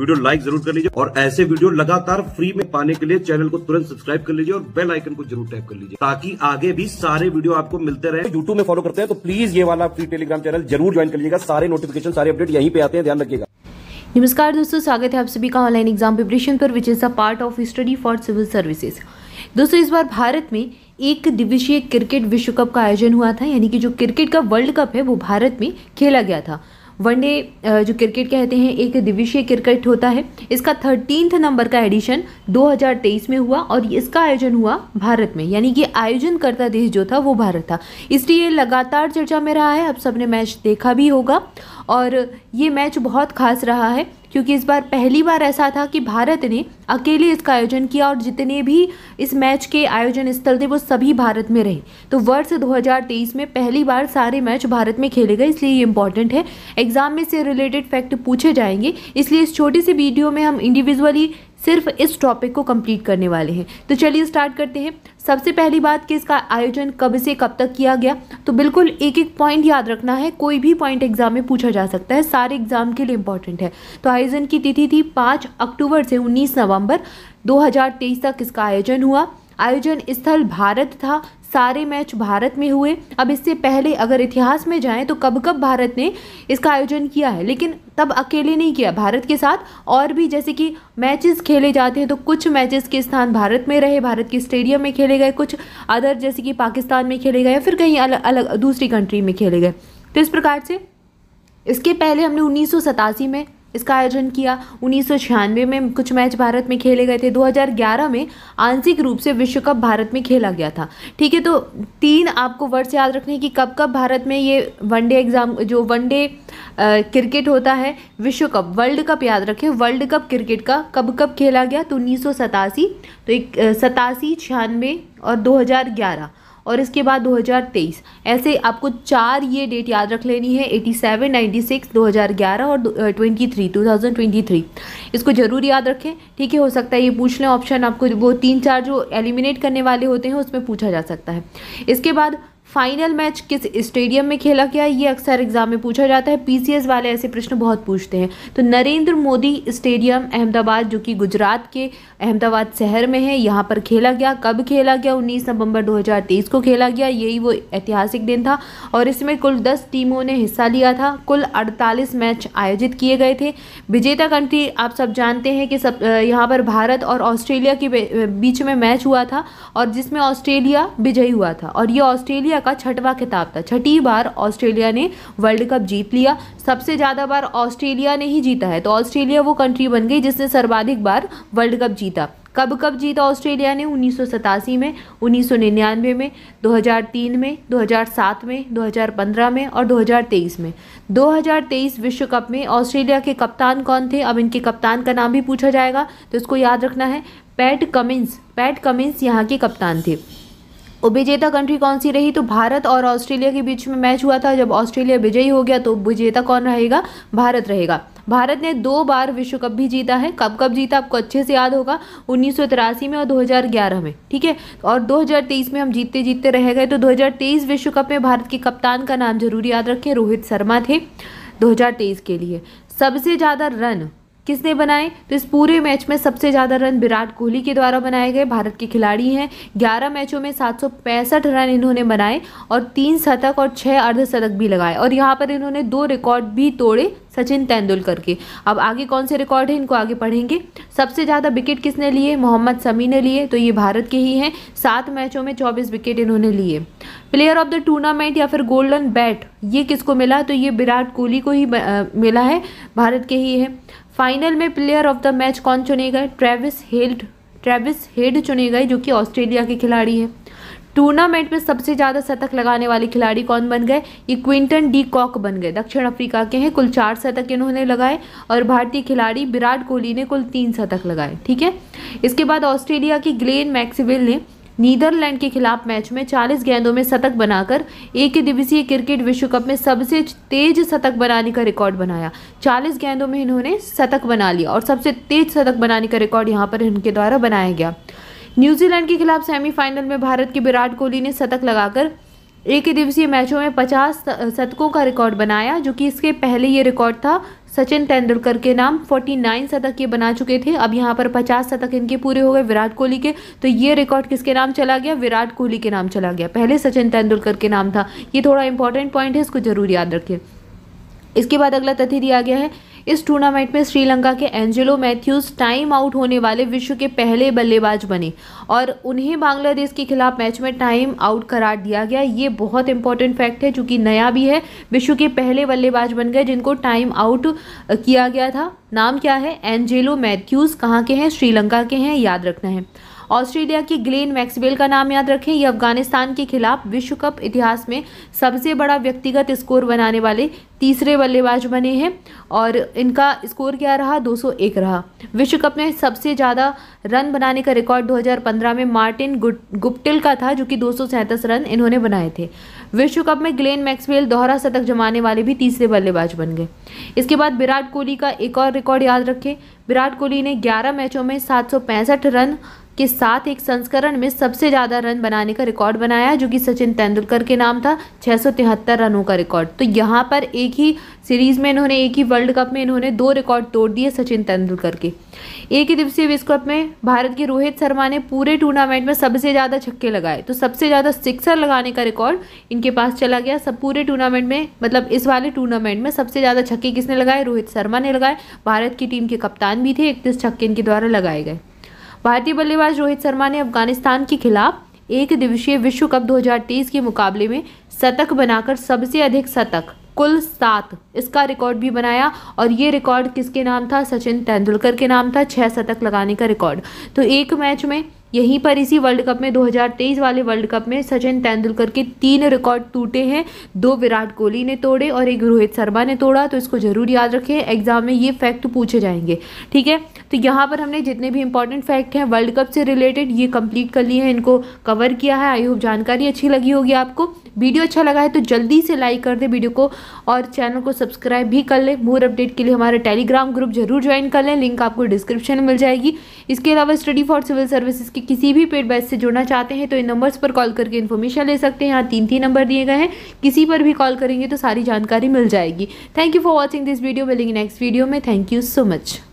video like जरूर कर लीजिए और ऐसे वीडियो लगातार फ्री में पाने के लिए चैनल को तुरंत सब्सक्राइब कर लीजिए और बेल आइकन को जरूर टैप कर लीजिए ताकि आगे भी सारे वीडियो आपको मिलते रहे यूट्यूब में फॉलो करते हैं तो प्लीज ये वाला फ्री टेलीग्राम चैनल जरूर ज्वाइन कर लीजिएगा सारे नोटिफिकेशन सारे अपडेट यहीं पे आते हैं ध्यान रखिएगा नमस्कार दोस्तों स्वागत है आप सभी का ऑनलाइन एग्जाम प्रिपरेशन पर which is a part of study for civil services दोस्तों इस बार भारत में एक दिवसीय क्रिकेट विश्व कप का आयोजन हुआ था यानी कि जो क्रिकेट का वर्ल्ड कप है वो भारत में खेला गया था वनडे uh, जो क्रिकेट कहते हैं एक दिवसीय क्रिकेट होता है इसका थर्टीनथ नंबर का एडिशन 2023 में हुआ और इसका आयोजन हुआ भारत में यानी कि आयोजनकर्ता देश जो था वो भारत था इसलिए लगातार चर्चा में रहा है अब सबने मैच देखा भी होगा और ये मैच बहुत खास रहा है क्योंकि इस बार पहली बार ऐसा था कि भारत ने अकेले इसका आयोजन किया और जितने भी इस मैच के आयोजन स्थल थे वो सभी भारत में रहे तो वर्ष 2023 में पहली बार सारे मैच भारत में खेले गए इसलिए ये इंपॉर्टेंट है एग्जाम में से रिलेटेड फैक्ट पूछे जाएंगे इसलिए इस छोटी सी वीडियो में हम इंडिविजुअली सिर्फ इस टॉपिक को कंप्लीट करने वाले हैं तो चलिए स्टार्ट करते हैं सबसे पहली बात कि इसका आयोजन कब से कब तक किया गया तो बिल्कुल एक एक पॉइंट याद रखना है कोई भी पॉइंट एग्जाम में पूछा जा सकता है सारे एग्जाम के लिए इंपॉर्टेंट है तो आयोजन की तिथि थी पाँच अक्टूबर से उन्नीस नवम्बर दो तक इसका आयोजन हुआ आयोजन स्थल भारत था सारे मैच भारत में हुए अब इससे पहले अगर इतिहास में जाएं तो कब कब भारत ने इसका आयोजन किया है लेकिन तब अकेले नहीं किया भारत के साथ और भी जैसे कि मैचेस खेले जाते हैं तो कुछ मैचेस के स्थान भारत में रहे भारत के स्टेडियम में खेले गए कुछ अदर जैसे कि पाकिस्तान में खेले गए फिर कहीं अलग अलग दूसरी कंट्री में खेले गए तो इस प्रकार से इसके पहले हमने उन्नीस में इसका आयोजन किया उन्नीस में कुछ मैच भारत में खेले गए थे 2011 में आंशिक रूप से विश्व कप भारत में खेला गया था ठीक है तो तीन आपको वर्ष याद रखने कि कब कब भारत में ये वनडे एग्ज़ाम जो वनडे क्रिकेट होता है विश्व कप वर्ल्ड कप याद रखें वर्ल्ड कप क्रिकेट का कब कब खेला गया तो उन्नीस तो एक सतासी छियानवे और दो और इसके बाद 2023 ऐसे आपको चार ये डेट याद रख लेनी है 87, 96, 2011 और 23, 2023 इसको ज़रूर याद रखें ठीक है हो सकता है ये पूछ लें ऑप्शन आपको वो तीन चार जो एलिमिनेट करने वाले होते हैं उसमें पूछा जा सकता है इसके बाद फाइनल मैच किस स्टेडियम में खेला गया ये अक्सर एग्जाम में पूछा जाता है पीसीएस वाले ऐसे प्रश्न बहुत पूछते हैं तो नरेंद्र मोदी स्टेडियम अहमदाबाद जो कि गुजरात के अहमदाबाद शहर में है यहाँ पर खेला गया कब खेला गया 19 नवंबर 2023 को खेला गया यही वो ऐतिहासिक दिन था और इसमें कुल दस टीमों ने हिस्सा लिया था कुल अड़तालीस मैच आयोजित किए गए थे विजेता कंट्री आप सब जानते हैं कि सब यहाँ पर भारत और ऑस्ट्रेलिया के बीच में मैच हुआ था और जिसमें ऑस्ट्रेलिया विजयी हुआ था और ये ऑस्ट्रेलिया ऑस्ट्रेलिया का छठवां खिताब था छठी बार ऑस्ट्रेलिया ने वर्ल्ड कप जीत लिया सबसे ज़्यादा बार ऑस्ट्रेलिया ने ही जीता है तो ऑस्ट्रेलिया वो कंट्री बन गई जिसने सर्वाधिक बार वर्ल्ड कप जीता कब कब जीता ऑस्ट्रेलिया ने उन्नीस में उन्नीस में 2003 में 2007 में 2015 में और 2023 में 2023 विश्व कप में ऑस्ट्रेलिया के कप्तान कौन थे अब इनके कप्तान का नाम भी पूछा जाएगा तो इसको याद रखना है पैट कमिंस पैट कमिंस यहाँ के कप्तान थे और विजेता कंट्री कौन सी रही तो भारत और ऑस्ट्रेलिया के बीच में मैच हुआ था जब ऑस्ट्रेलिया विजयी हो गया तो विजेता कौन रहेगा भारत रहेगा भारत ने दो बार विश्व कप भी जीता है कब कब जीता आपको अच्छे से याद होगा उन्नीस में और 2011 में ठीक है और 2023 में हम जीतते जीतते रह गए तो 2023 विश्व कप में भारत के कप्तान का नाम जरूर याद रखें रोहित शर्मा थे 2023 के लिए सबसे ज़्यादा रन किसने बनाए तो इस पूरे मैच में सबसे ज़्यादा रन विराट कोहली के द्वारा बनाए गए भारत के खिलाड़ी हैं 11 मैचों में सात रन इन्होंने बनाए और तीन शतक और छः अर्धशतक भी लगाए और यहाँ पर इन्होंने दो रिकॉर्ड भी तोड़े सचिन तेंदुलकर के अब आगे कौन से रिकॉर्ड हैं इनको आगे पढ़ेंगे सबसे ज़्यादा विकेट किसने लिए मोहम्मद समी ने लिए तो ये भारत के ही हैं सात मैचों में चौबीस विकेट इन्होंने लिए प्लेयर ऑफ द टूर्नामेंट या फिर गोल्डन बैट ये किसको मिला तो ये विराट कोहली को ही मिला है भारत के ही है फाइनल में प्लेयर ऑफ द मैच कौन चुने गए ट्रेविस हेल्ड ट्रेविस हेड चुने गए जो कि ऑस्ट्रेलिया के खिलाड़ी हैं टूर्नामेंट में सबसे ज़्यादा शतक लगाने वाले खिलाड़ी कौन बन गए ये क्विंटन डी कॉक बन गए दक्षिण अफ्रीका के हैं कुल चार शतक इन्होंने लगाए और भारतीय खिलाड़ी विराट कोहली ने कुल तीन शतक लगाए ठीक है इसके बाद ऑस्ट्रेलिया की ग्लेन मैक्सिविल ने नीदरलैंड के खिलाफ मैच में 40 गेंदों में शतक बनाकर एक दिवसीय क्रिकेट विश्व कप में सबसे तेज शतक बनाने का रिकॉर्ड बनाया 40 गेंदों में इन्होंने शतक बना लिया और सबसे तेज शतक बनाने का रिकॉर्ड यहाँ पर इनके द्वारा बनाया गया न्यूजीलैंड के खिलाफ सेमीफाइनल में भारत के विराट कोहली ने शतक लगाकर एक ही दिवसीय मैचों में 50 शतकों का रिकॉर्ड बनाया जो कि इसके पहले ये रिकॉर्ड था सचिन तेंदुलकर के नाम 49 शतक ये बना चुके थे अब यहाँ पर 50 शतक इनके पूरे हो गए विराट कोहली के तो ये रिकॉर्ड किसके नाम चला गया विराट कोहली के नाम चला गया पहले सचिन तेंदुलकर के नाम था ये थोड़ा इंपॉर्टेंट पॉइंट है इसको जरूर याद रखें इसके बाद अगला तथ्य दिया गया है इस टूर्नामेंट में श्रीलंका के एंजेलो मैथ्यूज टाइम आउट होने वाले विश्व के पहले बल्लेबाज बने और उन्हें बांग्लादेश के खिलाफ मैच में टाइम आउट करार दिया गया ये बहुत इंपॉर्टेंट फैक्ट है चूँकि नया भी है विश्व के पहले बल्लेबाज बन गए जिनको टाइम आउट किया गया था नाम क्या है एंजेलो मैथ्यूज कहाँ के हैं श्रीलंका के हैं याद रखना है ऑस्ट्रेलिया की ग्लेन मैक्सवेल का नाम याद रखें ये अफगानिस्तान के खिलाफ विश्व कप इतिहास में सबसे बड़ा व्यक्तिगत स्कोर बनाने वाले तीसरे बल्लेबाज बने हैं और इनका स्कोर क्या रहा 201 रहा विश्व कप में सबसे ज़्यादा रन बनाने का रिकॉर्ड 2015 में मार्टिन गुप्टिल का था जो कि दो रन इन्होंने बनाए थे विश्व कप में ग्लेन मैक्सवेल दोहरा शतक जमाने वाले भी तीसरे बल्लेबाज बन गए इसके बाद विराट कोहली का एक और रिकॉर्ड याद रखें विराट कोहली ने 11 मैचों में सात रन के साथ एक संस्करण में सबसे ज़्यादा रन बनाने का रिकॉर्ड बनाया जो कि सचिन तेंदुलकर के नाम था 673 रनों का रिकॉर्ड तो यहाँ पर एक ही सीरीज़ में इन्होंने एक ही वर्ल्ड कप में इन्होंने दो रिकॉर्ड तोड़ दिए सचिन तेंदुलकर के एक ही दिवसीय विश्व कप में भारत के रोहित शर्मा ने पूरे टूर्नामेंट में सबसे ज़्यादा छक्के लगाए तो सबसे ज़्यादा सिक्सर लगाने का रिकॉर्ड इनके पास चला गया सब पूरे टूर्नामेंट में मतलब इस वाले टूर्नामेंट में सबसे ज़्यादा छक्के किसने लगाए रोहित शर्मा ने लगाए भारत की टीम के कप्तान भी थे इकतीस छक्के इनके द्वारा लगाए गए भारतीय बल्लेबाज रोहित शर्मा ने अफगानिस्तान के खिलाफ एक दिवसीय विश्व कप 2023 के मुकाबले में शतक बनाकर सबसे अधिक शतक कुल सात इसका रिकॉर्ड भी बनाया और ये रिकॉर्ड किसके नाम था सचिन तेंदुलकर के नाम था छः शतक लगाने का रिकॉर्ड तो एक मैच में यहीं पर इसी वर्ल्ड कप में 2023 वाले वर्ल्ड कप में सचिन तेंदुलकर के तीन रिकॉर्ड टूटे हैं दो विराट कोहली ने तोड़े और एक रोहित शर्मा ने तोड़ा तो इसको ज़रूर याद रखें एग्जाम में ये फैक्ट पूछे जाएंगे ठीक है तो यहाँ पर हमने जितने भी इंपॉर्टेंट फैक्ट हैं वर्ल्ड कप से रिलेटेड ये कंप्लीट कर लिए हैं इनको कवर किया है आई होप जानकारी अच्छी लगी होगी आपको वीडियो अच्छा लगा है तो जल्दी से लाइक कर दे वीडियो को और चैनल को सब्सक्राइब भी कर लें मोर अपडेट के लिए हमारा टेलीग्राम ग्रुप जरूर ज्वाइन कर लें लिंक आपको डिस्क्रिप्शन में मिल जाएगी इसके अलावा स्टडी फॉर सिविल सर्विसेज के किसी भी पेड बैच से जुड़ना चाहते हैं तो इन नंबर्स पर कॉल करके इन्फॉर्मेशन ले सकते हैं यहाँ तीन तीन नंबर दिए गए हैं किसी पर भी कॉल करेंगे तो सारी जानकारी मिल जाएगी thank you for watching this video मिलेंगे नेक्स्ट वीडियो में थैंक यू सो मच